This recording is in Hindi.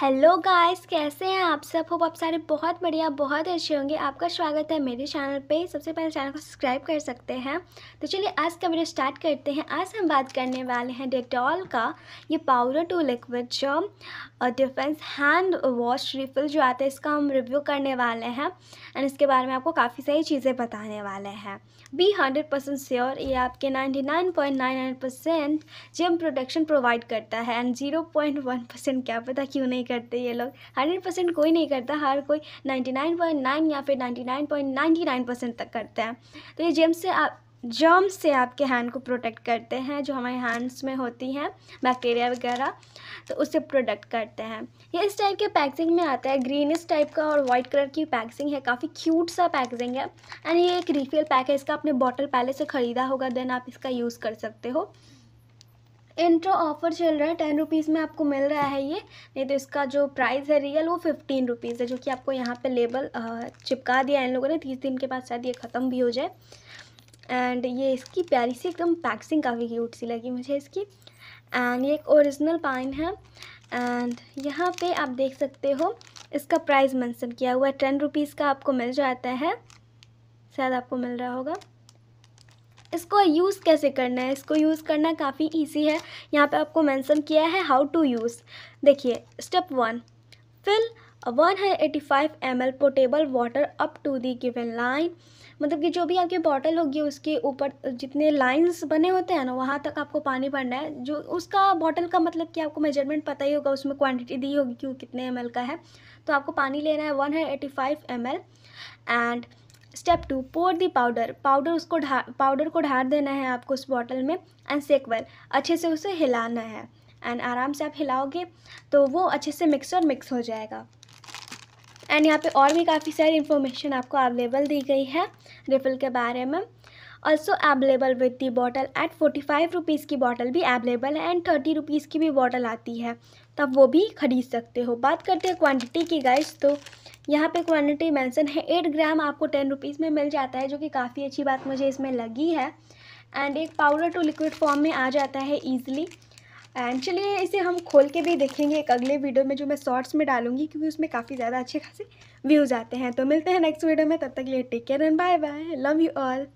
हेलो गाइस कैसे हैं आप सब होप आप सारे बहुत बढ़िया बहुत अच्छे होंगे आपका स्वागत है मेरे चैनल पे सबसे पहले चैनल को सब्सक्राइब कर सकते हैं तो चलिए आज का वीडियो स्टार्ट करते हैं आज हम बात करने वाले हैं डेटॉल का ये पाउडर टू लिक्विड जो डिफेंस हैंड वॉश रिफिल जो आता है इसका हम रिव्यू करने वाले हैं एंड इसके बारे में आपको काफ़ी सारी चीज़ें बताने वाले हैं बी हंड्रेड परसेंट श्योर ये आपके ninety nine point nine nine percent germ protection provide करता है and zero point one percent क्या पता क्यों नहीं करते ये लोग हंड्रेड परसेंट कोई नहीं करता हर कोई नाइन्टी नाइन पॉइंट नाइन या फिर ninety nine point ninety nine percent तक करते हैं तो ये जेम्स से आप जर्म्स से आपके हैंड को प्रोटेक्ट करते हैं जो हमारे हैंड्स में होती हैं बैक्टीरिया वगैरह तो उससे प्रोटेक्ट करते हैं ये इस टाइप के पैकेजिंग में आता है ग्रीन इस टाइप का और वाइट कलर की पैकेजिंग है काफ़ी क्यूट सा पैकेजिंग है एंड ये एक रिफिल पैक है इसका आपने बॉटल पहले से ख़रीदा होगा देन आप इसका यूज़ कर सकते हो इंट्रो ऑफ़र चल रहा है टेन रुपीज़ में आपको मिल रहा है ये नहीं तो इसका जो प्राइस है रियल वो फिफ्टीन रुपीज़ है जो कि आपको यहाँ पे लेबल चिपका दिया है इन लोगों ने तीस दिन के बाद शायद ये ख़त्म भी हो जाए एंड ये इसकी प्यारी सी एकदम पैक्सिंग काफ़ी क्यूट सी लगी मुझे इसकी एंड ये एक औरिजिनल पाइन है एंड यहाँ पर आप देख सकते हो इसका प्राइस मैंसन किया हुआ है टेन रुपीज़ का आपको मिल जाता है शायद आपको मिल रहा होगा इसको यूज़ कैसे करना है इसको यूज़ करना काफ़ी ईजी है यहाँ पे आपको मेंशन किया है हाउ टू यूज़ देखिए step one fill 185 hundred portable water up to the given line मतलब कि जो भी आपकी बॉटल होगी उसके ऊपर जितने लाइंस बने होते हैं ना वहाँ तक आपको पानी भरना है जो उसका बॉटल का मतलब कि आपको मेजरमेंट पता ही होगा उसमें क्वांटिटी दी होगी कि कितने एम का है तो आपको पानी लेना है 185 hundred and step two pour the powder powder उसको ढा पाउडर को ढार देना है आपको उस बॉटल में एंड सेक वेल अच्छे से उसे हिलाना है एंड आराम से आप हिलाओगे तो वो अच्छे से मिक्स और मिक्स हो जाएगा एंड यहाँ पे और भी काफ़ी सारी इन्फॉर्मेशन आपको अवेलेबल दी गई है रिफ़िल के बारे में also available with the bottle at forty five rupees की बॉटल भी अवेलेबल है एंड थर्टी रुपीज़ की भी बॉटल आती है तब वो भी खरीद सकते हो बात करते हैं क्वान्टिटी की गाइस तो यहाँ पे क्वान्टिटी मैंसन है एट ग्राम आपको टेन रुपीज़ में मिल जाता है जो कि काफ़ी अच्छी बात मुझे इसमें लगी है एंड एक पाउडर टू लिक्विड फॉर्म में आ जाता है ईजिली एंड चलिए इसे हम खोल के भी देखेंगे एक अगले वीडियो में जो मैं शॉर्ट्स में डालूंगी क्योंकि उसमें काफ़ी ज़्यादा अच्छे खासे व्यूज़ आते हैं तो मिलते हैं नेक्स्ट वीडियो में तब तक लिए take care and bye bye love you all